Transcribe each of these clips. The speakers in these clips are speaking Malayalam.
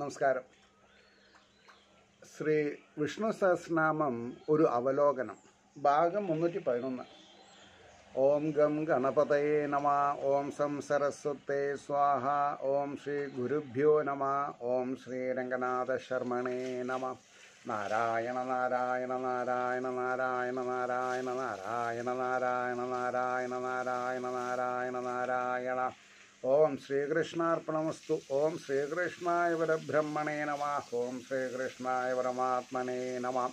നമസ്കാരം ശ്രീ വിഷ്ണു സഹസ്രനാമം ഒരു അവലോകനം ഭാഗം മുന്നൂറ്റി പതിനൊന്ന് ഓം ഗം ഗണപതയെ നമ ഓം സം സരസ്വത്തേ സ്വാഹ ഓം ശ്രീ ഗുരുഭ്യോ നമ ഓം ശ്രീ രംഗനാഥ ശർമ്മണേ നമ നാരായണ നാരായണ നാരായണ നാരായണ നാരായണ നാരായണ നാരായണ നാരായണ നാരായണ നാരായണ നാരായണ നാരായണ ഓം ശ്രീകൃഷ്ണാർപ്പണമസ്തു ഓം ശ്രീകൃഷ്ണായ പരബ്രഹ്മണേ നമ ഓം ശ്രീകൃഷ്ണായ പരമാത്മനേ നമ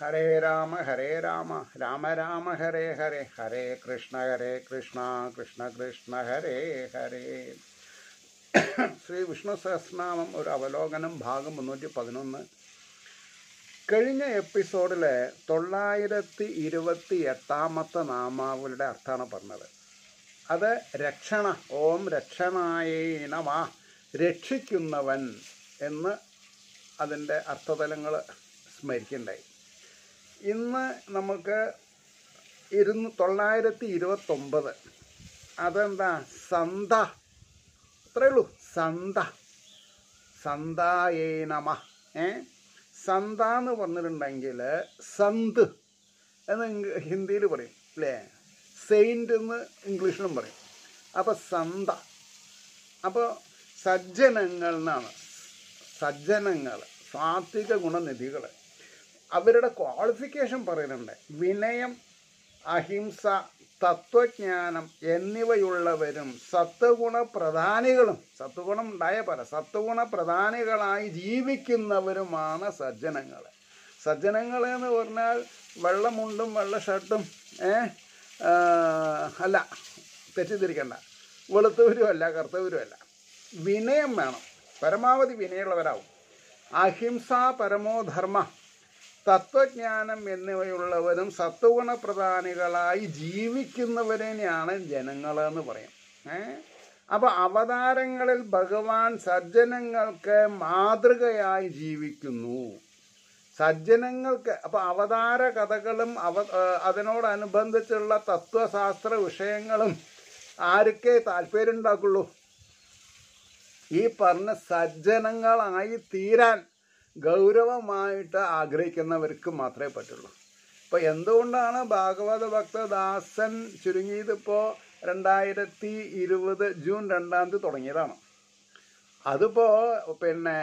ഹരേ രാമ ഹരേ രാമ രാമ രാമ ഹരേ ഹരേ ഹരേ കൃഷ്ണ ഹരേ കൃഷ്ണ കൃഷ്ണ കൃഷ്ണ ഹരേ ഹരേ ശ്രീ വിഷ്ണു സഹസ്രനാമം ഒരു അവലോകനം ഭാഗം മുന്നൂറ്റി പതിനൊന്ന് കഴിഞ്ഞ എപ്പിസോഡിലെ തൊള്ളായിരത്തി ഇരുപത്തി എട്ടാമത്തെ നാമാവലിയുടെ അർത്ഥമാണ് പറഞ്ഞത് അത് രക്ഷണ ഓം രക്ഷണായേ രക്ഷിക്കുന്നവൻ എന്ന് അതിൻ്റെ അർത്ഥതലങ്ങൾ സ്മരിക്കണ്ടായി ഇന്ന് നമുക്ക് ഇരുന്ന് തൊള്ളായിരത്തി ഇരുപത്തൊമ്പത് അതെന്താ സന്ത അത്രേ ഉള്ളൂ സന്ത സന്തായേ ഏ സന്ത എന്ന് പറഞ്ഞിട്ടുണ്ടെങ്കിൽ സന്ത് എന്ന് ഹിന്ദിയിൽ പറയും അല്ലേ സെയിൻ്റ് എന്ന് ഇംഗ്ലീഷിലും പറയും അപ്പോൾ സന്ത അപ്പോൾ സജ്ജനങ്ങൾ എന്നാണ് സജ്ജനങ്ങൾ സാത്വിക ഗുണനിധികൾ അവരുടെ ക്വാളിഫിക്കേഷൻ പറയുന്നുണ്ട് വിനയം അഹിംസ തത്വജ്ഞാനം എന്നിവയുള്ളവരും സത്വഗുണ പ്രധാനികളും സത്വഗുണം ഉണ്ടായ പല സത്വഗുണ പ്രധാനികളായി ജീവിക്കുന്നവരുമാണ് സജ്ജനങ്ങൾ സജ്ജനങ്ങൾ എന്ന് പറഞ്ഞാൽ വെള്ളമുണ്ടും വെള്ള ഷർട്ടും ഏഹ് അല്ല തെറ്റിദ്ധരിക്കണ്ട വെളുത്തവരും അല്ല കറുത്തവരും അല്ല വിനയം വേണം പരമാവധി വിനയുള്ളവരാവും അഹിംസ പരമോധർമ്മ തത്വജ്ഞാനം എന്നിവയുള്ളവരും സത്വഗുണ പ്രധാനികളായി ജീവിക്കുന്നവരെയാണ് ജനങ്ങളെന്ന് എന്ന് പറയും ഏഹ് അപ്പോൾ അവതാരങ്ങളിൽ ഭഗവാൻ സജ്ജനങ്ങൾക്ക് മാതൃകയായി ജീവിക്കുന്നു സജ്ജനങ്ങൾക്ക് അപ്പൊ അവതാര കഥകളും അവ അതിനോടനുബന്ധിച്ചുള്ള തത്വശാസ്ത്ര വിഷയങ്ങളും ആർക്കേ താല്പര്യം ഉണ്ടാക്കുള്ളൂ ഈ പറഞ്ഞ സജ്ജനങ്ങളായി തീരാൻ ഗൗരവമായിട്ട് ആഗ്രഹിക്കുന്നവർക്ക് മാത്രമേ പറ്റുള്ളൂ ഇപ്പൊ എന്തുകൊണ്ടാണ് ഭാഗവത ഭക്തദാസൻ ചുരുങ്ങിയതിപ്പോ രണ്ടായിരത്തി ഇരുപത് ജൂൺ രണ്ടാം തീയതി തുടങ്ങിയതാണ് അതിപ്പോ പിന്നെ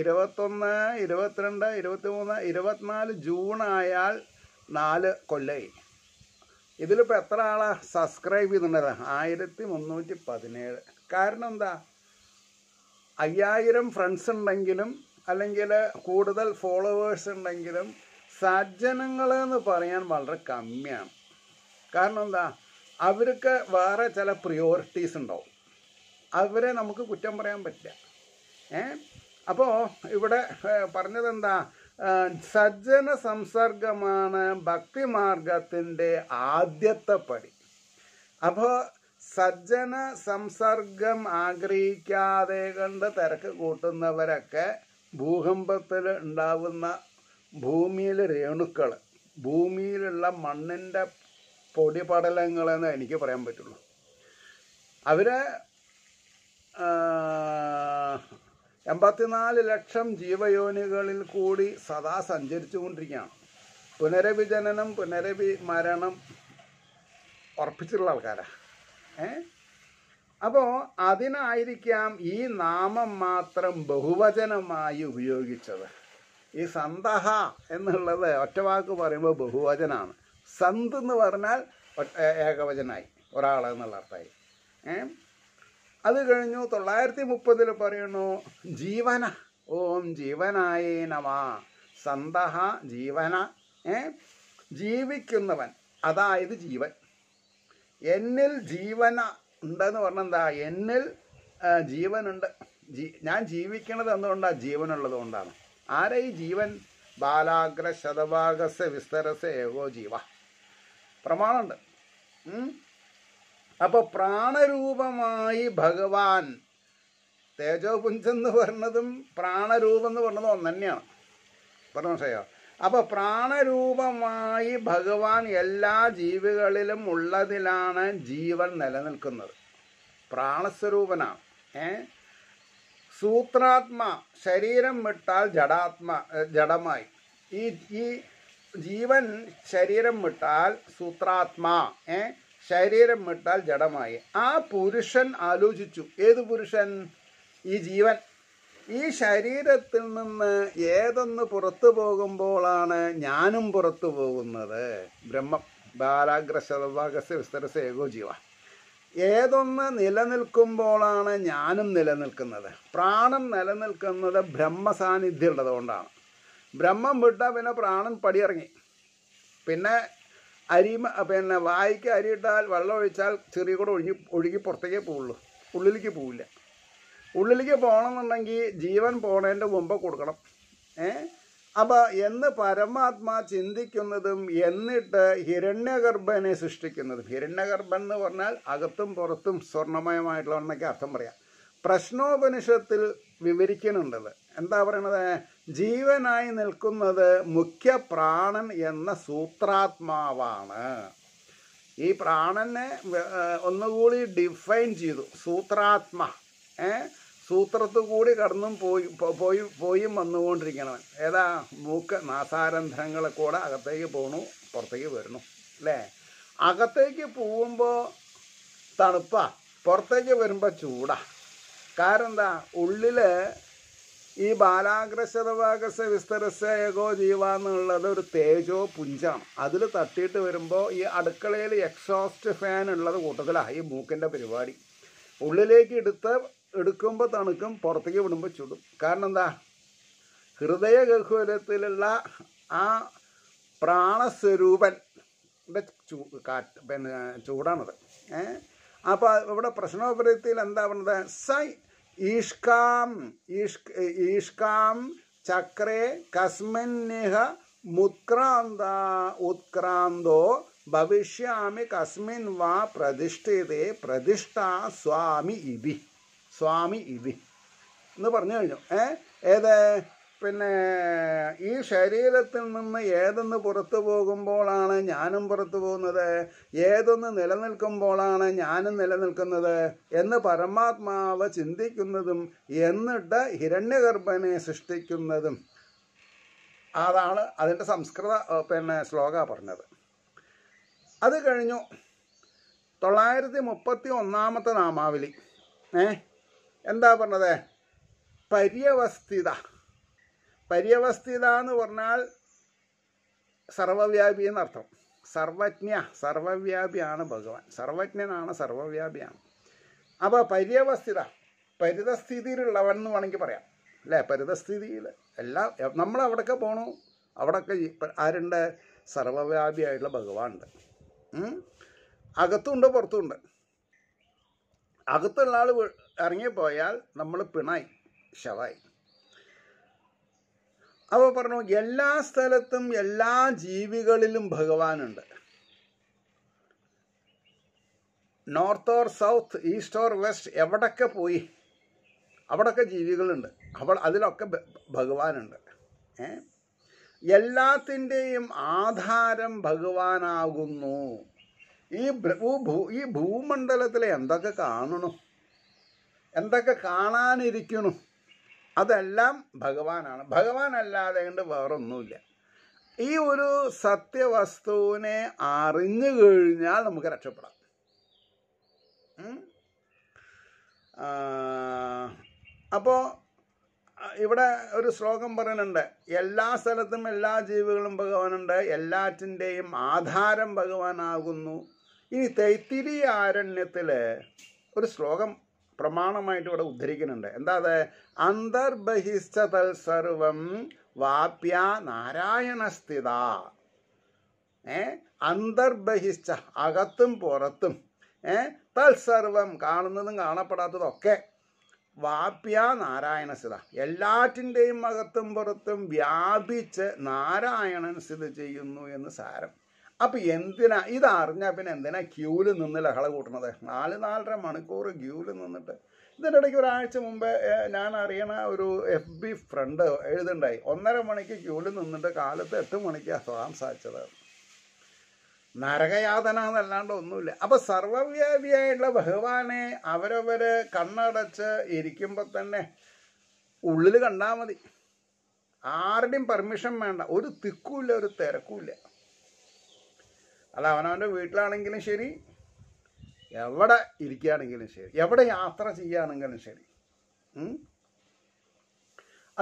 ഇരുപത്തൊന്ന് ഇരുപത്തിരണ്ട് മൂന്ന് ഇരുപത്തിനാല് ജൂൺ ആയാൽ നാല് കൊല്ലായി ഇതിലിപ്പോൾ എത്ര ആളാ സബ്സ്ക്രൈബ് ചെയ്തിട്ടുണ്ടത് ആയിരത്തി മുന്നൂറ്റി പതിനേഴ് കാരണം എന്താ അയ്യായിരം ഫ്രണ്ട്സ് ഉണ്ടെങ്കിലും അല്ലെങ്കിൽ കൂടുതൽ ഫോളോവേഴ്സ് ഉണ്ടെങ്കിലും സജ്ജനങ്ങൾ എന്ന് പറയാൻ വളരെ കമ്മിയാണ് കാരണം എന്താ അവർക്ക് വേറെ ചില പ്രിയോറിറ്റീസ് ഉണ്ടാവും അവരെ നമുക്ക് കുറ്റം പറയാൻ പറ്റില്ല ഏ അപ്പോൾ ഇവിടെ എന്താ സജ്ജന സംസർഗമാണ് ഭക്തിമാർഗത്തിൻ്റെ ആദ്യത്തെ പടി അപ്പോൾ സജ്ജന സംസർഗം ആഗ്രഹിക്കാതെ കണ്ട് തിരക്ക് കൂട്ടുന്നവരൊക്കെ ഭൂകമ്പത്തിൽ ഉണ്ടാവുന്ന ഭൂമിയിലെ രേണുക്കൾ ഭൂമിയിലുള്ള മണ്ണിൻ്റെ പൊടിപടലങ്ങളെന്ന് എനിക്ക് പറയാൻ പറ്റുള്ളൂ അവരെ എൺപത്തിനാല് ലക്ഷം ജീവയോനികളിൽ കൂടി സദാ കൊണ്ടിരിക്കുകയാണ് പുനരവിജനനം പുനരവി മരണം ഉറപ്പിച്ചിട്ടുള്ള ആൾക്കാരാണ് ഏ അപ്പോൾ അതിനായിരിക്കാം ഈ നാമം മാത്രം ബഹുവചനമായി ഉപയോഗിച്ചത് ഈ സന്തഹ എന്നുള്ളത് ഒറ്റവാക്ക് പറയുമ്പോൾ ബഹുവചനാണ് സന്ത് എന്ന് പറഞ്ഞാൽ ഏകവചനായി ഒരാൾ എന്നുള്ള അർത്ഥമായി ഏഹ് അത് കഴിഞ്ഞു തൊള്ളായിരത്തി മുപ്പതിൽ പറയുന്നു ജീവന ഓം ജീവനായേ നമ സന്തഹ ജീവന ഏ ജീവിക്കുന്നവൻ അതായത് ജീവൻ എന്നിൽ ജീവന ഉണ്ടെന്ന് പറഞ്ഞ എന്താ എന്നിൽ ജീവനുണ്ട് ജീ ഞാൻ ജീവിക്കണത് എന്തുകൊണ്ടാണ് ജീവനുള്ളത് കൊണ്ടാണ് ആരെ ഈ ജീവൻ ബാലാഗ്ര ശതഭാഗസ വിസ്തരസ ഏകോ ജീവ പ്രമാണമുണ്ട് അപ്പൊ പ്രാണരൂപമായി ഭഗവാൻ തേജോപുഞ്ചം എന്ന് പറഞ്ഞതും പ്രാണരൂപം എന്ന് പറഞ്ഞതും ഒന്ന് തന്നെയാണ് വിഷയോ അപ്പൊ പ്രാണരൂപമായി ഭഗവാൻ എല്ലാ ജീവികളിലും ഉള്ളതിലാണ് ജീവൻ നിലനിൽക്കുന്നത് പ്രാണസ്വരൂപനാണ് ഏ സൂത്രാത്മാ ശരീരം വിട്ടാൽ ജഡാത്മ ജഡമായി ഈ ഈ ജീവൻ ശരീരം വിട്ടാൽ സൂത്രാത്മാ ഏ ശരീരം വിട്ടാൽ ജഡമായി ആ പുരുഷൻ ആലോചിച്ചു ഏത് പുരുഷൻ ഈ ജീവൻ ഈ ശരീരത്തിൽ നിന്ന് ഏതൊന്ന് പുറത്തു പോകുമ്പോഴാണ് ഞാനും പുറത്തു പോകുന്നത് ബ്രഹ്മം ബാലാഗ്ര ബാലാഗ്രശതഭാഗസ് വിസ്തരസ ഏകോ ജീവ ഏതൊന്ന് നിലനിൽക്കുമ്പോഴാണ് ഞാനും നിലനിൽക്കുന്നത് പ്രാണൻ നിലനിൽക്കുന്നത് ബ്രഹ്മസാന്നിധ്യം ഉള്ളതുകൊണ്ടാണ് ബ്രഹ്മം വിട്ടാൽ പിന്നെ പ്രാണൻ പടിയിറങ്ങി പിന്നെ അരി പിന്നെ വായിക്ക് അരിയിട്ടാൽ വെള്ളം ഒഴിച്ചാൽ ചെറിയ കൂടെ ഒഴുകി ഒഴുകി പുറത്തേക്കേ പോവുള്ളൂ ഉള്ളിലേക്ക് പോവില്ല ഉള്ളിലേക്ക് പോകണമെന്നുണ്ടെങ്കിൽ ജീവൻ പോണേൻ്റെ മുമ്പ് കൊടുക്കണം ഏ അപ്പോൾ എന്ന് പരമാത്മാ ചിന്തിക്കുന്നതും എന്നിട്ട് ഹിരണ്യഗർഭനെ സൃഷ്ടിക്കുന്നതും ഹിരണ്യഗർഭൻ എന്ന് പറഞ്ഞാൽ അകത്തും പുറത്തും സ്വർണമയമായിട്ടുള്ളതെന്നൊക്കെ അർത്ഥം പറയാം പ്രശ്നോപനിഷത്തിൽ വിവരിക്കുന്നുണ്ടത് എന്താ പറയണത് ജീവനായി നിൽക്കുന്നത് മുഖ്യ പ്രാണൻ എന്ന സൂത്രാത്മാവാണ് ഈ പ്രാണനെ ഒന്നുകൂടി ഡിഫൈൻ ചെയ്തു സൂത്രാത്മ ഏ സൂത്രത്തു കൂടി കടന്നും പോയി പോയി പോയും വന്നുകൊണ്ടിരിക്കണവൻ ഏതാ മൂക്ക് നാസാരന്ധങ്ങൾ കൂടെ അകത്തേക്ക് പോകണു പുറത്തേക്ക് വരണു അല്ലേ അകത്തേക്ക് പോകുമ്പോൾ തണുപ്പാ പുറത്തേക്ക് വരുമ്പോൾ ചൂടാ കാരണം എന്താ ഉള്ളിൽ ഈ ബാലാഗ്രശതവാകസ വിസ്തരസ ഏകോ ജീവ എന്നുള്ളത് ഒരു തേജോ പുഞ്ചാണ് അതിൽ തട്ടിയിട്ട് വരുമ്പോൾ ഈ അടുക്കളയിൽ എക്സോസ്റ്റ് ഫാൻ ഉള്ളത് കൂട്ടത്തിലാണ് ഈ മൂക്കിൻ്റെ പരിപാടി ഉള്ളിലേക്ക് എടുത്ത് എടുക്കുമ്പോൾ തണുക്കും പുറത്തേക്ക് വിടുമ്പോൾ ചുടും കാരണം എന്താ ഹൃദയ ആ പ്രാണസ്വരൂപൻ ചൂ കാറ്റ് പിന്നെ ചൂടാണത് ഏഹ് അപ്പോൾ ഇവിടെ പ്രശ്നോപരിത്തിൽ എന്താ പറയുന്നത് സൈ ईष्काम ईष्क ईष्काम चक्रे कस्मिन्निह मुत्क्रान्त उत्क्रान्तो भविष्यामि कस्मिन् वा പ്രതിഷ്ഠിതേ പ്രതിഷ്ഠാ स्वामी ഇതി സ്വാമി ഇതി എന്ന് പറഞ്ഞു കഴിഞ്ഞു ഏ ഏത് പിന്നെ ഈ ശരീരത്തിൽ നിന്ന് ഏതൊന്ന് പുറത്തു പോകുമ്പോഴാണ് ഞാനും പുറത്തു പോകുന്നത് ഏതൊന്ന് നിലനിൽക്കുമ്പോഴാണ് ഞാനും നിലനിൽക്കുന്നത് എന്ന് പരമാത്മാവ് ചിന്തിക്കുന്നതും എന്നിട്ട് ഹിരണ്യഗർഭനെ സൃഷ്ടിക്കുന്നതും അതാണ് അതിൻ്റെ സംസ്കൃത പിന്നെ ശ്ലോക പറഞ്ഞത് അത് കഴിഞ്ഞു തൊള്ളായിരത്തി മുപ്പത്തി ഒന്നാമത്തെ നാമാവലി ഏ എന്താ പറഞ്ഞത് പര്യവസ്ഥിത പര്യവസ്ഥിത എന്ന് പറഞ്ഞാൽ സർവവ്യാപി എന്നർത്ഥം സർവജ്ഞ സർവവ്യാപിയാണ് ഭഗവാൻ സർവജ്ഞനാണ് സർവവ്യാപിയാണ് അപ്പോൾ പര്യവസ്ഥിത പരിതസ്ഥിതിയിലുള്ളവൻ എന്ന് വേണമെങ്കിൽ പറയാം അല്ലേ പരിതസ്ഥിതിയിൽ എല്ലാം നമ്മൾ അവിടെയൊക്കെ പോണു അവിടെയൊക്കെ ആരുണ്ട് സർവവ്യാപിയായിട്ടുള്ള ഭഗവാനുണ്ട് അകത്തുമുണ്ട് പുറത്തുമുണ്ട് അകത്തുള്ള ആൾ ഇറങ്ങിപ്പോയാൽ നമ്മൾ പിണായി ശവായി അവ പറഞ്ഞു എല്ലാ സ്ഥലത്തും എല്ലാ ജീവികളിലും ഭഗവാനുണ്ട് north or south east or west എവിടൊക്കെ പോയി അവിടൊക്കെ ജീവികളുണ്ട് അവൾ അതിലൊക്കെ ഭഗവാനുണ്ട് ഏ എല്ലാത്തിൻ്റെയും ആധാരം ഭഗവാനാകുന്നു ഈ ഭൂ ഈ ഭൂമണ്ഡലത്തിലെ എന്തൊക്കെ കാണണം എന്തൊക്കെ കാണാനിരിക്കണം അതെല്ലാം ഭഗവാനാണ് ഭഗവാനല്ലാതെ കണ്ട് വേറൊന്നുമില്ല ഈ ഒരു സത്യവസ്തുവിനെ അറിഞ്ഞു കഴിഞ്ഞാൽ നമുക്ക് രക്ഷപ്പെടാം അപ്പോൾ ഇവിടെ ഒരു ശ്ലോകം പറയുന്നുണ്ട് എല്ലാ സ്ഥലത്തും എല്ലാ ജീവികളും ഭഗവാനുണ്ട് എല്ലാറ്റിൻ്റെയും ആധാരം ഭഗവാനാകുന്നു ഇനി തൈത്തിരി ആരണ്യത്തിൽ ഒരു ശ്ലോകം പ്രമാണമായിട്ട് ഇവിടെ ഉദ്ധരിക്കുന്നുണ്ട് എന്താ അത് അന്തർബഹിഷ്ഠ തൽസർവം വാപ്യ നാരായണസ്ഥിത ഏ അന്തർബഹിഷ്ഠ അകത്തും പുറത്തും ഏ തൽസർവം കാണുന്നതും കാണപ്പെടാത്തതൊക്കെ വാപ്യ സ്ഥിത എല്ലാറ്റിൻ്റെയും അകത്തും പുറത്തും വ്യാപിച്ച് നാരായണൻ സ്ഥിതി ചെയ്യുന്നു എന്ന് സാരം അപ്പൊ എന്തിനാ ഇതറിഞ്ഞാൽ പിന്നെ എന്തിനാ ക്യൂവിൽ നിന്ന് ലഹള കൂട്ടണത് നാല് നാലര മണിക്കൂർ ക്യൂവിൽ നിന്നിട്ട് ഇതിൻ്റെ ഇടയ്ക്ക് ഒരാഴ്ച മുമ്പേ ഞാൻ അറിയണ ഒരു എഫ് ബി ഫ്രണ്ട് എഴുതുണ്ടായി ഒന്നര മണിക്ക് ക്യൂവിൽ നിന്നിട്ട് കാലത്ത് എട്ട് മണിക്കാണ് സാധിച്ചത് നരകയാതന എന്നല്ലാണ്ട് ഒന്നുമില്ല അപ്പൊ സർവവ്യാപിയായിട്ടുള്ള ഭഗവാനെ അവരവര് കണ്ണടച്ച് ഇരിക്കുമ്പോൾ തന്നെ ഉള്ളിൽ കണ്ടാൽ മതി ആരുടെയും പെർമിഷൻ വേണ്ട ഒരു തിക്കുമില്ല ഒരു തിരക്കുമില്ല അല്ല അവനവൻ്റെ വീട്ടിലാണെങ്കിലും ശരി എവിടെ ഇരിക്കുകയാണെങ്കിലും ശരി എവിടെ യാത്ര ചെയ്യുകയാണെങ്കിലും ശരി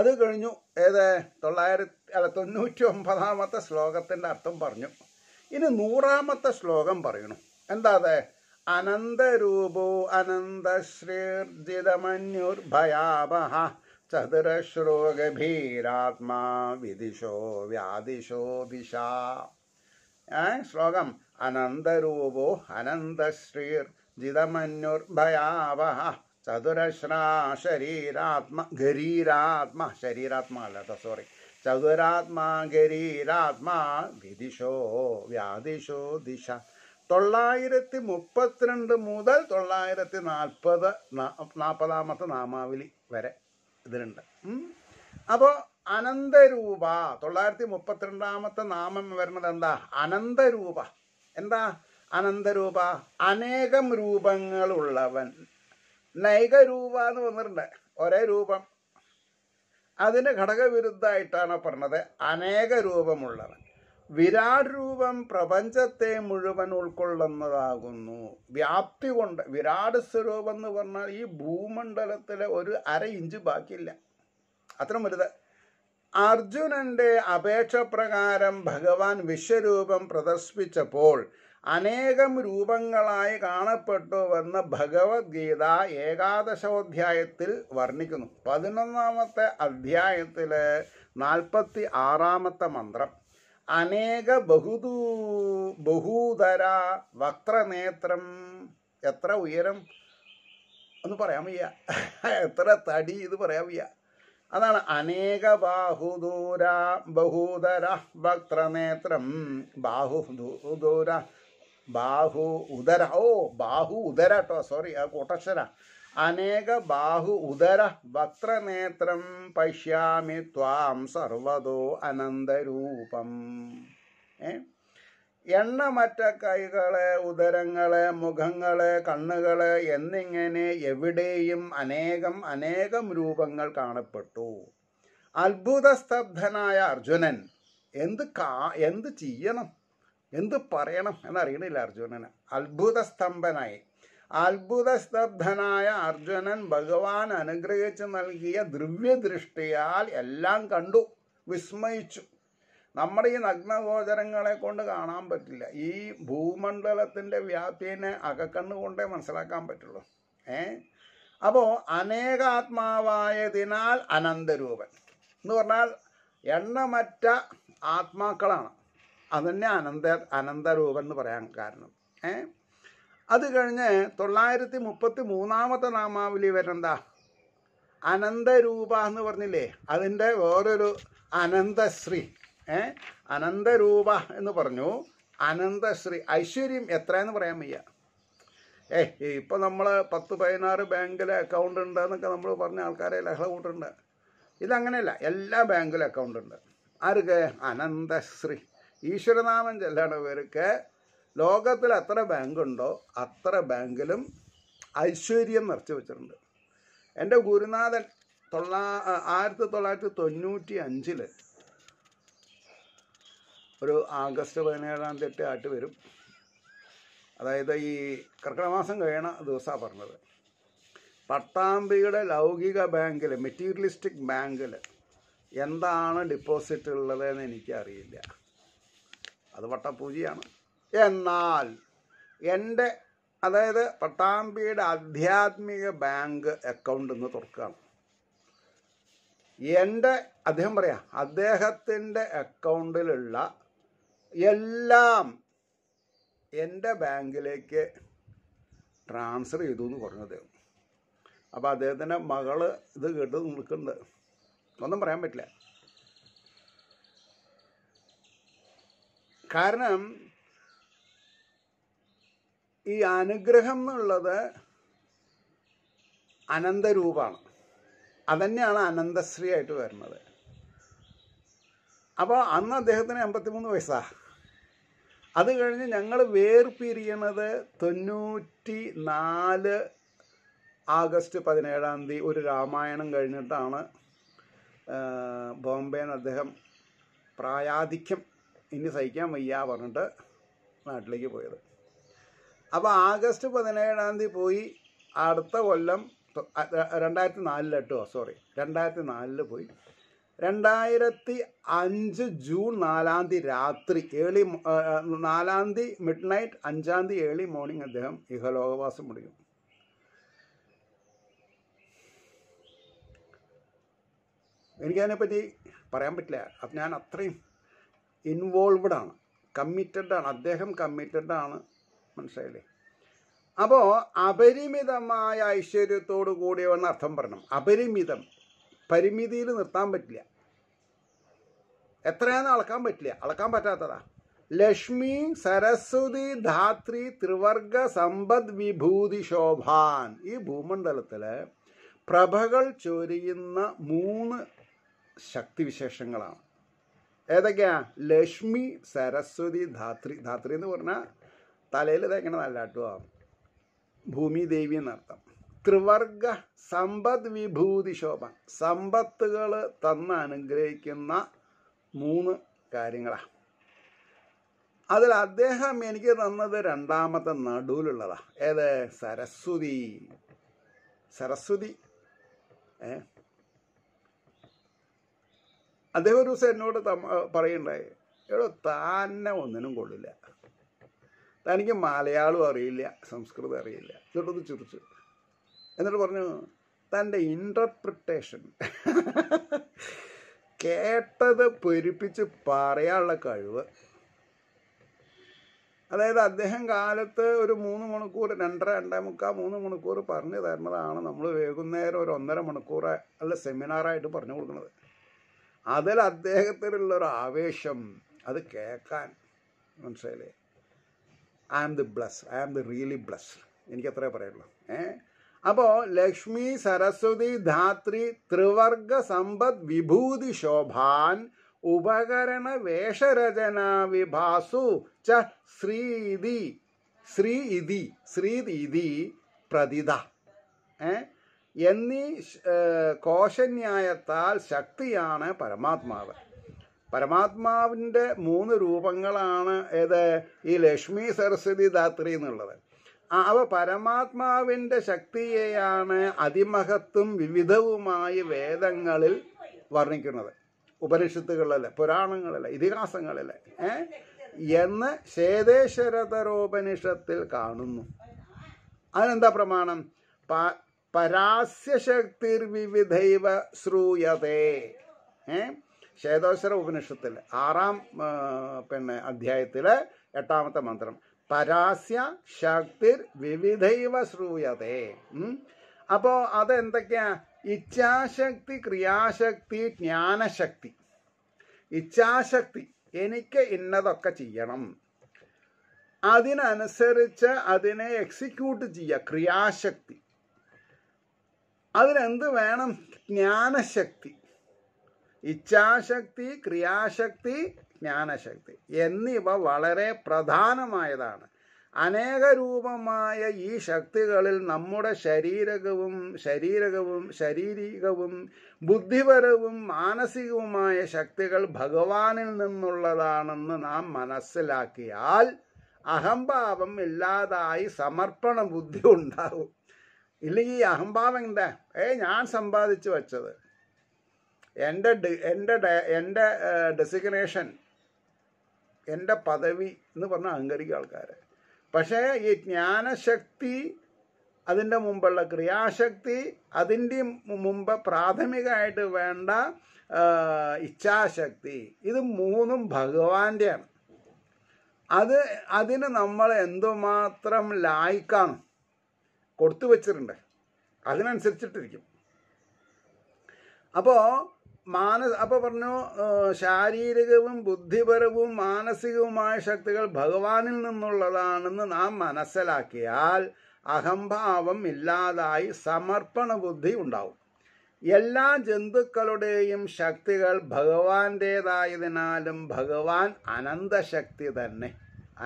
അത് കഴിഞ്ഞു ഏത് തൊള്ളായിരത്തി അല്ല തൊണ്ണൂറ്റി ഒമ്പതാമത്തെ ശ്ലോകത്തിൻ്റെ അർത്ഥം പറഞ്ഞു ഇനി നൂറാമത്തെ ശ്ലോകം പറയണു എന്താ അതെ അനന്തരൂപോ അനന്തശ്രീർജിതമന്യുർഭയാവഹ ചതുരശ്രോ ഗഭീരാത്മാ വിദിശോ വ്യാദിശോ ദിശ ശ്ലോകം അനന്തരൂപോ അനന്തശ്രീർ ജിതമന്യുർഭയാവഹ ചതുരശ്രാ ശരീരാത്മ ഗരീരാത്മ ശരീരാത്മ അല്ലാത്ത സോറി ചതുരാത്മാ ഗരീരാത്മാ വിദിശോ വ്യാദിശോ ദിശ തൊള്ളായിരത്തി മുപ്പത്തിരണ്ട് മുതൽ തൊള്ളായിരത്തി നാൽപ്പത് നാൽപ്പതാമത്തെ നാമാവലി വരെ ഇതിലുണ്ട് അപ്പോൾ അനന്തരൂപ തൊള്ളായിരത്തി മുപ്പത്തിരണ്ടാമത്തെ നാമം വരുന്നത് എന്താ അനന്തരൂപ എന്താ അനന്തരൂപ അനേകം രൂപങ്ങളുള്ളവൻ നൈകരൂപ എന്ന് പറഞ്ഞിട്ടുണ്ട് ഒരേ രൂപം അതിന് ഘടകവിരുദ്ധായിട്ടാണ് പറഞ്ഞത് അനേക രൂപമുള്ളവൻ വിരാട് രൂപം പ്രപഞ്ചത്തെ മുഴുവൻ ഉൾക്കൊള്ളുന്നതാകുന്നു വ്യാപ്തി കൊണ്ട് വിരാട് സ്വരൂപം എന്ന് പറഞ്ഞാൽ ഈ ഭൂമണ്ഡലത്തിലെ ഒരു അര ഇഞ്ച് ബാക്കിയില്ല അത്ര വലുത് അർജുനന്റെ അപേക്ഷ പ്രകാരം ഭഗവാൻ വിശ്വരൂപം പ്രദർശിപ്പിച്ചപ്പോൾ അനേകം രൂപങ്ങളായി കാണപ്പെട്ടുവെന്ന് ഭഗവത്ഗീത ഏകാദശോധ്യായത്തിൽ വർണ്ണിക്കുന്നു പതിനൊന്നാമത്തെ അധ്യായത്തില് നാൽപ്പത്തി ആറാമത്തെ മന്ത്രം അനേക ബഹുദൂ ബഹൂതര വക്രനേത്രം എത്ര ഉയരം ഒന്ന് പറയാൻ വയ്യ എത്ര തടി ഇത് പറയാൻ വയ്യ അതാണ് അനേക ബാഹുദൂര ബഹുദര ഭക്തനേത്രം ബാഹുദൂര ബാഹു ഉദര ഓ ബാഹു ഉദര കേട്ടോ സോറി ആ കൂട്ടക്ഷര അനേക ബാഹു ഉദര ഭക്തനേത്രം പശ്യാമി ത്വാം സർവതോ അനന്തരൂപം ഏ എണ്ണമറ്റ കൈകളെ ഉദരങ്ങളെ മുഖങ്ങളെ കണ്ണുകളെ എന്നിങ്ങനെ എവിടെയും അനേകം അനേകം രൂപങ്ങൾ കാണപ്പെട്ടു അത്ഭുത സ്തബ്ധനായ അർജുനൻ എന്ത് കാ എന്ത് ചെയ്യണം എന്ത് പറയണം എന്നറിയണില്ല അർജുനന് അത്ഭുത സ്തംഭനായി അത്ഭുത സ്തബ്ധനായ അർജുനൻ ഭഗവാൻ അനുഗ്രഹിച്ച് നൽകിയ ദ്രവ്യദൃഷ്ടിയാൽ എല്ലാം കണ്ടു വിസ്മയിച്ചു നമ്മുടെ ഈ നഗ്നഗോചരങ്ങളെ കൊണ്ട് കാണാൻ പറ്റില്ല ഈ ഭൂമണ്ഡലത്തിൻ്റെ വ്യാപ്തിനെ അകക്കണ്ണുകൊണ്ടേ മനസ്സിലാക്കാൻ പറ്റുള്ളൂ ഏ അപ്പോൾ അനേകാത്മാവായതിനാൽ അനന്തരൂപൻ എന്ന് പറഞ്ഞാൽ എണ്ണമറ്റ ആത്മാക്കളാണ് അതന്നെ അനന്ത അനന്തരൂപൻ എന്ന് പറയാൻ കാരണം ഏ അത് കഴിഞ്ഞ് തൊള്ളായിരത്തി മുപ്പത്തി മൂന്നാമത്തെ നാമാവലി വരണ്ടാ അനന്തരൂപ എന്ന് പറഞ്ഞില്ലേ അതിൻ്റെ വേറൊരു അനന്തശ്രീ അനന്തരൂപ എന്ന് പറഞ്ഞു അനന്തശ്രീ ഐശ്വര്യം എത്ര എന്ന് പറയാൻ വയ്യ ഏഹ് ഇപ്പം നമ്മൾ പത്ത് പതിനാറ് ബാങ്കിൽ അക്കൗണ്ട് ഉണ്ട് എന്നൊക്കെ നമ്മൾ പറഞ്ഞ ആൾക്കാരെ ലഹള കൂട്ടുണ്ട് ഇതങ്ങനെയല്ല എല്ലാ ബാങ്കിലും അക്കൗണ്ട് ഉണ്ട് ആർക്ക് അനന്തശ്രീ ഈശ്വരനാമം ചെല്ലണവർക്ക് ലോകത്തിൽ എത്ര ബാങ്കുണ്ടോ അത്ര ബാങ്കിലും ഐശ്വര്യം നിറച്ചു വെച്ചിട്ടുണ്ട് എൻ്റെ ഗുരുനാഥൻ തൊള്ളാ ആയിരത്തി തൊള്ളായിരത്തി തൊണ്ണൂറ്റി അഞ്ചിൽ ഒരു ആഗസ്റ്റ് പതിനേഴാം തീയതി ആയിട്ട് വരും അതായത് ഈ കർക്കിടമാസം കഴിയണ ദിവസമാണ് പറഞ്ഞത് പട്ടാമ്പിയുടെ ലൗകിക ബാങ്കിൽ മെറ്റീരിയലിസ്റ്റിക് ബാങ്കിൽ എന്താണ് ഡിപ്പോസിറ്റ് ഉള്ളതെന്ന് എനിക്കറിയില്ല അത് വട്ടപൂജയാണ് എന്നാൽ എൻ്റെ അതായത് പട്ടാമ്പിയുടെ ആധ്യാത്മിക ബാങ്ക് അക്കൗണ്ട് ഇന്ന് തുറക്കുകയാണ് എൻ്റെ അദ്ദേഹം പറയാം അദ്ദേഹത്തിൻ്റെ അക്കൗണ്ടിലുള്ള എല്ലാം എൻ്റെ ബാങ്കിലേക്ക് ട്രാൻസ്ഫർ ചെയ്തു എന്ന് പറഞ്ഞു അദ്ദേഹം അപ്പോൾ അദ്ദേഹത്തിൻ്റെ മകള് ഇത് കേട്ട് നിൽക്കുന്നത് ഒന്നും പറയാൻ പറ്റില്ല കാരണം ഈ അനുഗ്രഹം എന്നുള്ളത് അനന്തരൂപമാണ് അതന്നെയാണ് അനന്തശ്രീ ആയിട്ട് വരുന്നത് അപ്പോൾ അന്ന് അദ്ദേഹത്തിന് എൺപത്തിമൂന്ന് വയസ്സാണ് അത് കഴിഞ്ഞ് ഞങ്ങൾ വേർപിരിയണത് തൊണ്ണൂറ്റി നാല് ആഗസ്റ്റ് പതിനേഴാം തീയതി ഒരു രാമായണം കഴിഞ്ഞിട്ടാണ് ബോംബെന്ന് അദ്ദേഹം പ്രായാധിക്യം ഇനി സഹിക്കാൻ വയ്യ പറഞ്ഞിട്ട് നാട്ടിലേക്ക് പോയത് അപ്പോൾ ആഗസ്റ്റ് പതിനേഴാം തീയതി പോയി അടുത്ത കൊല്ലം രണ്ടായിരത്തി നാലിലെട്ടോ സോറി രണ്ടായിരത്തി നാലിൽ പോയി രണ്ടായിരത്തി അഞ്ച് ജൂൺ നാലാം തീയതി രാത്രി ഏളി നാലാം തീയതി മിഡ് നൈറ്റ് അഞ്ചാം തീയതി ഏളി മോർണിംഗ് അദ്ദേഹം ഇഹലോകവാസം മുടിക്കും എനിക്കതിനെപ്പറ്റി പറയാൻ പറ്റില്ല അത് ഞാൻ അത്രയും ഇൻവോൾവ്ഡ് ആണ് കമ്മിറ്റഡ് ആണ് അദ്ദേഹം കമ്മിറ്റഡ് ആണ് മനസ്സിലായില്ലേ അപ്പോൾ അപരിമിതമായ ഐശ്വര്യത്തോടു കൂടിയെന്ന് അർത്ഥം പറയണം അപരിമിതം പരിമിതിയിൽ നിർത്താൻ പറ്റില്ല എത്രയാണെന്ന് അളക്കാൻ പറ്റില്ല അളക്കാൻ പറ്റാത്തതാ ലക്ഷ്മി സരസ്വതി ധാത്രി ത്രിവർഗ സമ്പദ് വിഭൂതി ശോഭാൻ ഈ ഭൂമണ്ഡലത്തില് പ്രഭകൾ ചൊരിയുന്ന മൂന്ന് ശക്തിവിശേഷങ്ങളാണ് ഏതൊക്കെയാ ലക്ഷ്മി സരസ്വതി ധാത്രി ധാത്രി എന്ന് പറഞ്ഞാൽ തലയിൽ തേക്കണ നല്ലാട്ടുവാ ഭൂമി ദേവി എന്നർത്ഥം ത്രിവർഗ സമ്പദ് വിഭൂതി ശോഭ സമ്പത്തുകൾ തന്ന് അനുഗ്രഹിക്കുന്ന മൂന്ന് കാര്യങ്ങളാണ് അതിൽ അദ്ദേഹം എനിക്ക് തന്നത് രണ്ടാമത്തെ നടുവിലുള്ളതാ ഏത് സരസ്വതി സരസ്വതി ഏ അദ്ദേഹം ഒരു ദിവസം എന്നോട് പറയണ്ടായി എടോ തന്നെ ഒന്നിനും കൊള്ളില്ല തനിക്ക് മലയാളം അറിയില്ല സംസ്കൃതം അറിയില്ല എന്നിട്ടൊന്ന് ചുറിച്ചു എന്നിട്ട് പറഞ്ഞു തൻ്റെ ഇൻ്റർപ്രിട്ടേഷൻ കേട്ടത് പൊരിപ്പിച്ച് പറയാനുള്ള കഴിവ് അതായത് അദ്ദേഹം കാലത്ത് ഒരു മൂന്ന് മണിക്കൂർ രണ്ടര രണ്ടേ മുക്കാൽ മൂന്ന് മണിക്കൂർ പറഞ്ഞു തരുന്നതാണ് നമ്മൾ വൈകുന്നേരം ഒരു ഒന്നര മണിക്കൂർ അല്ല സെമിനാറായിട്ട് പറഞ്ഞു കൊടുക്കുന്നത് അതിൽ അദ്ദേഹത്തിനുള്ള ഒരു ആവേശം അത് കേൾക്കാൻ മനസ്സിലായില്ലേ I am the bless I am the really bless എനിക്കത്രേ പറയുള്ളൂ ഏഹ് അപ്പോ ലക്ഷ്മി സരസ്വതി ധാത്രി ത്രിവർഗ സമ്പദ് വിഭൂതി ശോഭാൻ ഉപകരണ വേഷരചനാ വിഭാസു ച ശ്രീതി ശ്രീ ഇതി ശ്രീതി പ്രതിത ഏ എന്നീ കോശന്യായത്താൽ ശക്തിയാണ് പരമാത്മാവ് പരമാത്മാവിൻ്റെ മൂന്ന് രൂപങ്ങളാണ് ഏത് ഈ ലക്ഷ്മി സരസ്വതി ധാത്രി എന്നുള്ളത് അവ പരമാത്മാവിന്റെ ശക്തിയെയാണ് അതിമഹത്തും വിവിധവുമായി വേദങ്ങളിൽ വർണ്ണിക്കുന്നത് ഉപനിഷത്തുകളിലെ പുരാണങ്ങളിലെ ഇതിഹാസങ്ങളിലെ എന്ന് ശേതേശ്വരതരോപനിഷത്തിൽ കാണുന്നു അതിനെന്താ പ്രമാണം പരാസ്യശക്തിർ വിവിധൈവ ശ്രൂയതേ ഏ ശേതോശ്വര ഉപനിഷത്തിൽ ആറാം പിന്നെ അധ്യായത്തിലെ എട്ടാമത്തെ മന്ത്രം പരാസ്യ ശക്തിർ വിവിധൈവ ശ്രൂയതെ അപ്പോ അതെന്തൊക്കെയാ ഇച്ഛാശക്തി ക്രിയാശക്തി ജ്ഞാനശക്തി ഇച്ഛാശക്തി എനിക്ക് ഇന്നതൊക്കെ ചെയ്യണം അതിനനുസരിച്ച് അതിനെ എക്സിക്യൂട്ട് ചെയ്യുക ക്രിയാശക്തി അതിനെന്ത് വേണം ജ്ഞാനശക്തി ഇച്ഛാശക്തി ക്രിയാശക്തി ജ്ഞാനശക്തി എന്നിവ വളരെ പ്രധാനമായതാണ് അനേക രൂപമായ ഈ ശക്തികളിൽ നമ്മുടെ ശരീരകവും ശരീരകവും ശാരീരികവും ബുദ്ധിപരവും മാനസികവുമായ ശക്തികൾ ഭഗവാനിൽ നിന്നുള്ളതാണെന്ന് നാം മനസ്സിലാക്കിയാൽ അഹംഭാവം ഇല്ലാതായി സമർപ്പണ ബുദ്ധി ഉണ്ടാവും ഇല്ലെങ്കിൽ ഈ അഹംഭാവം എന്താ ഏ ഞാൻ സമ്പാദിച്ചു വച്ചത് എൻ്റെ എൻ്റെ എൻ്റെ ഡെസിഗ്നേഷൻ എൻ്റെ പദവി എന്ന് പറഞ്ഞ അഹങ്കരിക്ക ആൾക്കാർ പക്ഷേ ഈ ജ്ഞാനശക്തി അതിൻ്റെ മുമ്പുള്ള ക്രിയാശക്തി അതിൻ്റെ മുമ്പ് പ്രാഥമികമായിട്ട് വേണ്ട ഇച്ഛാശക്തി ഇത് മൂന്നും ഭഗവാന്റെയാണ് അത് അതിന് നമ്മൾ എന്തുമാത്രം ലായ്ക്കാണ് കൊടുത്തു വച്ചിട്ടുണ്ട് അതിനനുസരിച്ചിട്ടിരിക്കും അപ്പോൾ മാനസ അപ്പൊ പറഞ്ഞു ശാരീരികവും ബുദ്ധിപരവും മാനസികവുമായ ശക്തികൾ ഭഗവാനിൽ നിന്നുള്ളതാണെന്ന് നാം മനസ്സിലാക്കിയാൽ അഹംഭാവം ഇല്ലാതായി സമർപ്പണ ബുദ്ധി ഉണ്ടാവും എല്ലാ ജന്തുക്കളുടെയും ശക്തികൾ ഭഗവാന്റേതായതിനാലും ഭഗവാൻ അനന്തശക്തി തന്നെ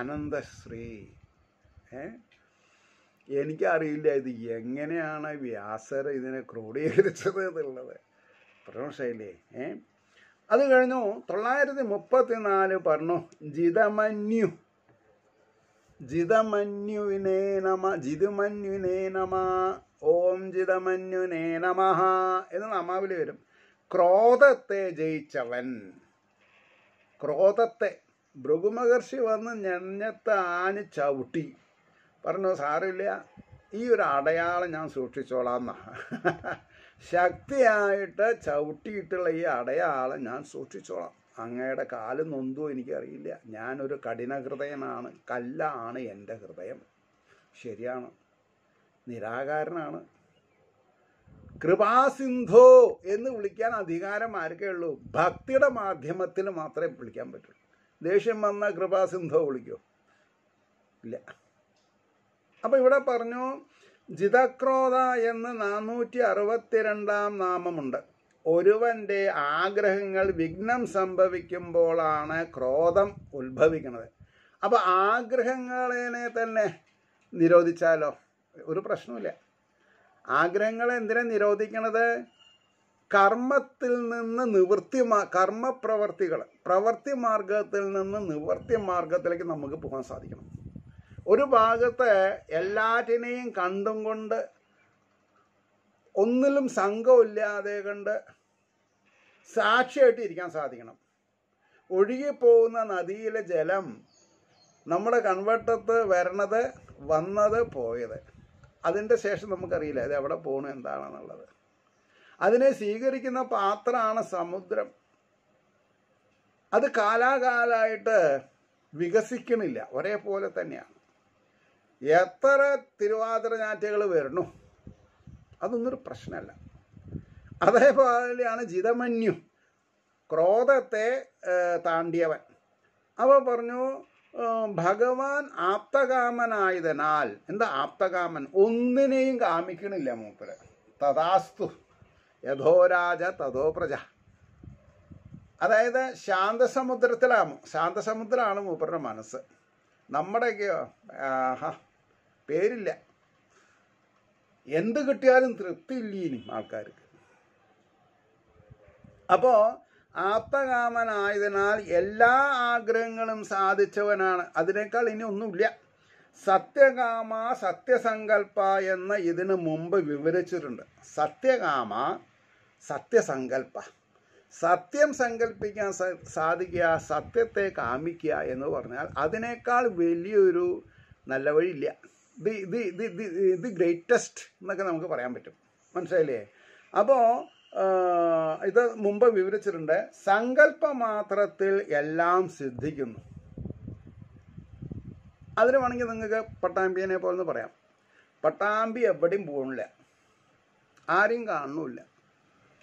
അനന്തശ്രീ ഏ എനിക്കറിയില്ല ഇത് എങ്ങനെയാണ് വ്യാസർ ഇതിനെ ക്രോഡീകരിച്ചത് എന്നുള്ളത് പ്രശംസയില്ലേ ഏ അത് കഴിഞ്ഞു തൊള്ളായിരത്തി മുപ്പത്തി നാല് പറഞ്ഞു ജിതമന്യു ജിതമന്യുവിനേ നമ ജിതുമന്യുനേ നമ ഓം ജിതമന്യുനേ നമ എന്നുള്ള അമാവിലി വരും ക്രോധത്തെ ജയിച്ചവൻ ക്രോധത്തെ ഭൃഗുമഹർഷി വന്ന് ഞെഞ്ഞത്ത് ആന ചവിട്ടി പറഞ്ഞു സാറില്ല ഈ ഒരു അടയാളം ഞാൻ സൂക്ഷിച്ചോളാം എന്നാ ശക്തിയായിട്ട് ചവിട്ടിയിട്ടുള്ള ഈ അടയാളം ഞാൻ സൂക്ഷിച്ചോളാം അങ്ങയുടെ കാല് നൊന്തോ എനിക്കറിയില്ല ഞാനൊരു കഠിന ഹൃദയനാണ് കല്ലാണ് എൻ്റെ ഹൃദയം ശരിയാണ് നിരാകാരനാണ് കൃപാസിന്ധോ എന്ന് വിളിക്കാൻ അധികാരം ആർക്കേ ഉള്ളൂ ഭക്തിയുടെ മാധ്യമത്തിൽ മാത്രമേ വിളിക്കാൻ പറ്റുള്ളൂ ദേഷ്യം വന്ന കൃപാസിന്ധോ വിളിക്കോ ഇല്ല അപ്പം ഇവിടെ പറഞ്ഞു ജിതക്രോധ എന്ന് നാനൂറ്റി അറുപത്തിരണ്ടാം നാമമുണ്ട് ഒരുവന്റെ ആഗ്രഹങ്ങൾ വിഘ്നം സംഭവിക്കുമ്പോഴാണ് ക്രോധം ഉത്ഭവിക്കുന്നത് അപ്പോൾ ആഗ്രഹങ്ങളെ തന്നെ നിരോധിച്ചാലോ ഒരു പ്രശ്നമില്ല ആഗ്രഹങ്ങളെ എന്തിനാ നിരോധിക്കണത് കർമ്മത്തിൽ നിന്ന് നിവൃത്തി കർമ്മപ്രവർത്തികൾ പ്രവൃത്തി മാർഗത്തിൽ നിന്ന് നിവൃത്തി മാർഗത്തിലേക്ക് നമുക്ക് പോകാൻ സാധിക്കണം ഒരു ഭാഗത്ത് എല്ലാറ്റിനെയും കണ്ടും കൊണ്ട് ഒന്നിലും സംഘമില്ലാതെ കണ്ട് സാക്ഷിയായിട്ട് ഇരിക്കാൻ സാധിക്കണം ഒഴുകിപ്പോകുന്ന നദിയിലെ ജലം നമ്മുടെ കൺവട്ടത്ത് വരണത് വന്നത് പോയത് അതിൻ്റെ ശേഷം നമുക്കറിയില്ല ഇത് എവിടെ പോണു എന്താണെന്നുള്ളത് അതിനെ സ്വീകരിക്കുന്ന പാത്രമാണ് സമുദ്രം അത് കാലാകാലമായിട്ട് വികസിക്കണില്ല ഒരേപോലെ തന്നെയാണ് എത്ര തിരുവാതിര ഞാറ്റുകൾ വരണു അതൊന്നൊരു പ്രശ്നമല്ല അതേപോലെയാണ് ജിതമന്യു ക്രോധത്തെ താണ്ടിയവൻ അവ പറഞ്ഞു ഭഗവാൻ ആപ്തകാമനായതിനാൽ എന്താ ആപ്തകാമൻ ഒന്നിനെയും കാമിക്കണില്ല മൂപ്പര് തഥാസ്തു യഥോ രാജ തഥോ പ്രജ അതായത് ശാന്തസമുദ്രത്തിലാണ് ശാന്തസമുദ്രമാണ് മൂപ്പരുടെ മനസ്സ് നമ്മുടെയൊക്കെയോ ആഹാ പേരില്ല എന്ത് കിട്ടിയാലും തൃപ്തിയില്ലേനും ആൾക്കാർക്ക് അപ്പോൾ ആപ്തകാമനായതിനാൽ എല്ലാ ആഗ്രഹങ്ങളും സാധിച്ചവനാണ് അതിനേക്കാൾ ഇനി ഒന്നുമില്ല സത്യകാമ സത്യസങ്കല്പ എന്ന് ഇതിനു മുമ്പ് വിവരിച്ചിട്ടുണ്ട് സത്യകാമ സത്യസങ്കല്പ സത്യം സങ്കല്പിക്കാൻ സാധിക്കുക സത്യത്തെ കാമിക്കുക എന്ന് പറഞ്ഞാൽ അതിനേക്കാൾ വലിയൊരു നല്ല വഴിയില്ല the the the the the greatest എന്നൊക്കെ നമുക്ക് പറയാൻ പറ്റും മനസ്സിലായില്ലേ അപ്പോൾ ഇത് മുമ്പ് വിവരിച്ചിട്ടുണ്ട് സങ്കല്പ മാത്രത്തിൽ എല്ലാം സിദ്ധിക്കുന്നു അതിന് വേണമെങ്കിൽ നിങ്ങൾക്ക് പട്ടാമ്പിയനെ പോലെന്ന് പറയാം പട്ടാമ്പി എവിടെയും പോകണില്ല ആരെയും കാണുന്നില്ല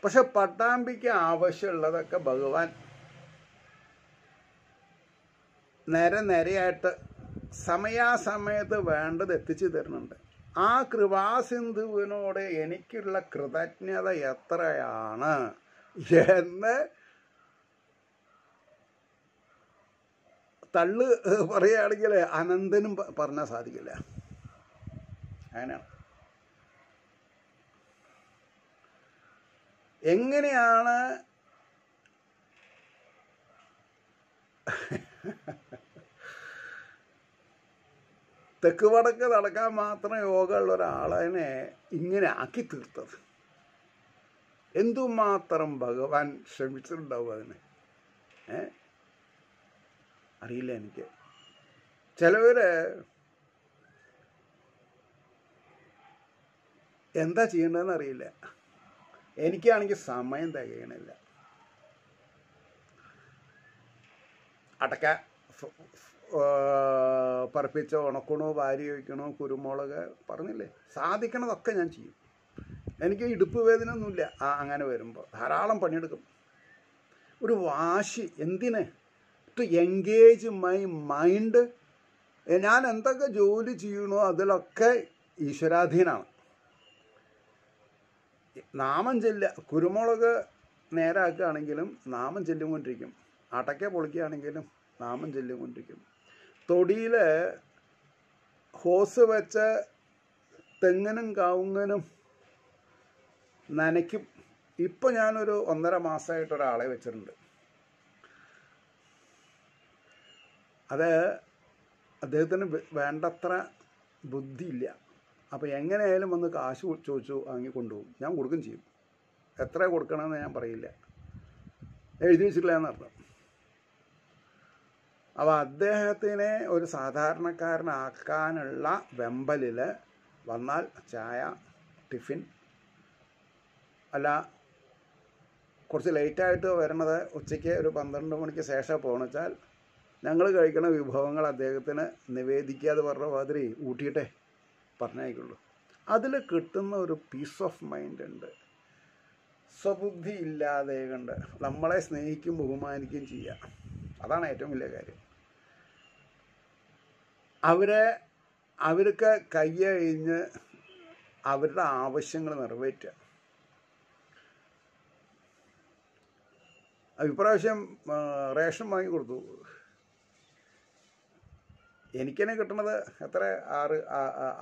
പക്ഷെ പട്ടാമ്പിക്ക് ആവശ്യമുള്ളതൊക്കെ ഭഗവാൻ നേരെ നേരെയായിട്ട് സമയാസമയത്ത് വേണ്ടത് എത്തിച്ചു തരുന്നുണ്ട് ആ കൃപാസിന്ധുവിനോട് എനിക്കുള്ള കൃതജ്ഞത എത്രയാണ് എന്ന് തള്ളു പറയുകയാണെങ്കിൽ അനന്തനും പറഞ്ഞാൽ സാധിക്കില്ല അങ്ങനെയാണ് എങ്ങനെയാണ് തെക്ക് വടക്ക് നടക്കാൻ മാത്രം യോഗമുള്ള ഒരാളെ ഇങ്ങനെ ആക്കി തീർത്തത് എന്തുമാത്രം ഭഗവാൻ ശ്രമിച്ചിട്ടുണ്ടാവും അതിനെ ഏ അറിയില്ല എനിക്ക് ചിലവര് എന്താ ചെയ്യേണ്ടതെന്ന് അറിയില്ല എനിക്കാണെങ്കിൽ സമയം തികയണില്ല അടക്ക പറപ്പിച്ച ഉണക്കണോ വാരി വയ്ക്കണോ കുരുമുളക് പറഞ്ഞില്ലേ സാധിക്കണതൊക്കെ ഞാൻ ചെയ്യും എനിക്ക് ഇടുപ്പ് വേദന ഒന്നുമില്ല ആ അങ്ങനെ വരുമ്പോൾ ധാരാളം പണിയെടുക്കും ഒരു വാശി എന്തിന് ടു എൻഗേജ് മൈ മൈൻഡ് ഞാൻ എന്തൊക്കെ ജോലി ചെയ്യണോ അതിലൊക്കെ ഈശ്വരാധീനാണ് നാമം ചെല്ല കുരുമുളക് നേരാക്കുകയാണെങ്കിലും നാമം ചെല്ലുകൊണ്ടിരിക്കും അടയ്ക്ക പൊളിക്കുകയാണെങ്കിലും നാമം ചെല്ലുകൊണ്ടിരിക്കും തൊടിയിൽ ഹോസ് വെച്ച തെങ്ങനും കാവുങ്ങനും നനയ്ക്കും ഇപ്പം ഞാനൊരു ഒന്നര മാസമായിട്ടൊരാളെ വെച്ചിട്ടുണ്ട് അത് അദ്ദേഹത്തിന് വേണ്ടത്ര ബുദ്ധിയില്ല അപ്പോൾ എങ്ങനെയായാലും വന്ന് കാശ് ചോദിച്ചു വാങ്ങി കൊണ്ടുപോകും ഞാൻ കൊടുക്കും ചെയ്യും എത്ര കൊടുക്കണമെന്ന് ഞാൻ പറയില്ല എഴുതി വെച്ചിട്ടില്ല എന്നർത്ഥം അപ്പോൾ അദ്ദേഹത്തിനെ ഒരു സാധാരണക്കാരനാക്കാനുള്ള വെമ്പലിൽ വന്നാൽ ചായ ടിഫിൻ അല്ല കുറച്ച് ലേറ്റായിട്ട് വരണത് ഉച്ചയ്ക്ക് ഒരു പന്ത്രണ്ട് മണിക്ക് ശേഷം പോണച്ചാൽ ഞങ്ങൾ കഴിക്കുന്ന വിഭവങ്ങൾ അദ്ദേഹത്തിന് നിവേദിക്കാതെ പറഞ്ഞ മാതിരി ഊട്ടിയിട്ടേ പറഞ്ഞേക്കുള്ളൂ അതിൽ കിട്ടുന്ന ഒരു പീസ് ഓഫ് മൈൻഡ് ഉണ്ട് സ്വബുദ്ധി ഇല്ലാതെ കണ്ട് നമ്മളെ സ്നേഹിക്കും ബഹുമാനിക്കുകയും ചെയ്യാം അതാണ് ഏറ്റവും വലിയ കാര്യം അവരെ അവർക്ക് കയ്യഴിഞ്ഞ് അവരുടെ ആവശ്യങ്ങൾ നിറവേറ്റുക ഇപ്രാവശ്യം റേഷൻ വാങ്ങി കൊടുത്തു എനിക്കെന്നെ കിട്ടണത് എത്ര ആറ്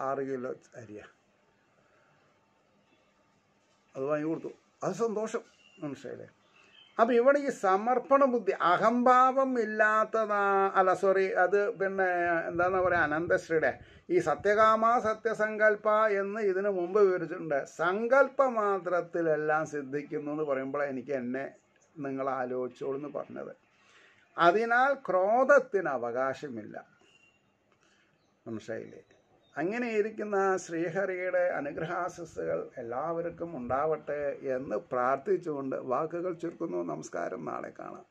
ആറ് കിലോ അരിയാ അത് വാങ്ങി കൊടുത്തു അത് സന്തോഷം മനസ്സിലായില്ലേ അപ്പൊ ഇവിടെ ഈ സമർപ്പണ ബുദ്ധി അഹംഭാവം ഇല്ലാത്തതാ അല്ല സോറി അത് പിന്നെ എന്താന്ന് പറയാ അനന്തശ്രീയുടെ ഈ സത്യകാമ സത്യസങ്കല്പ എന്ന് ഇതിനു മുമ്പ് വിവരിച്ചിട്ടുണ്ട് സങ്കല്പ മാത്രത്തിലെല്ലാം സിദ്ധിക്കുന്നു എന്ന് പറയുമ്പോൾ എനിക്ക് എന്നെ നിങ്ങൾ ആലോചിച്ചോളൂ എന്ന് പറഞ്ഞത് അതിനാൽ ക്രോധത്തിന് അവകാശമില്ല മനസ്സിലായില്ലേ അങ്ങനെയിരിക്കുന്ന ശ്രീഹരിയുടെ അനുഗ്രഹാശസ്സുകൾ എല്ലാവർക്കും ഉണ്ടാവട്ടെ എന്ന് പ്രാർത്ഥിച്ചുകൊണ്ട് വാക്കുകൾ ചുരുക്കുന്നു നമസ്കാരം നാളെ കാണാം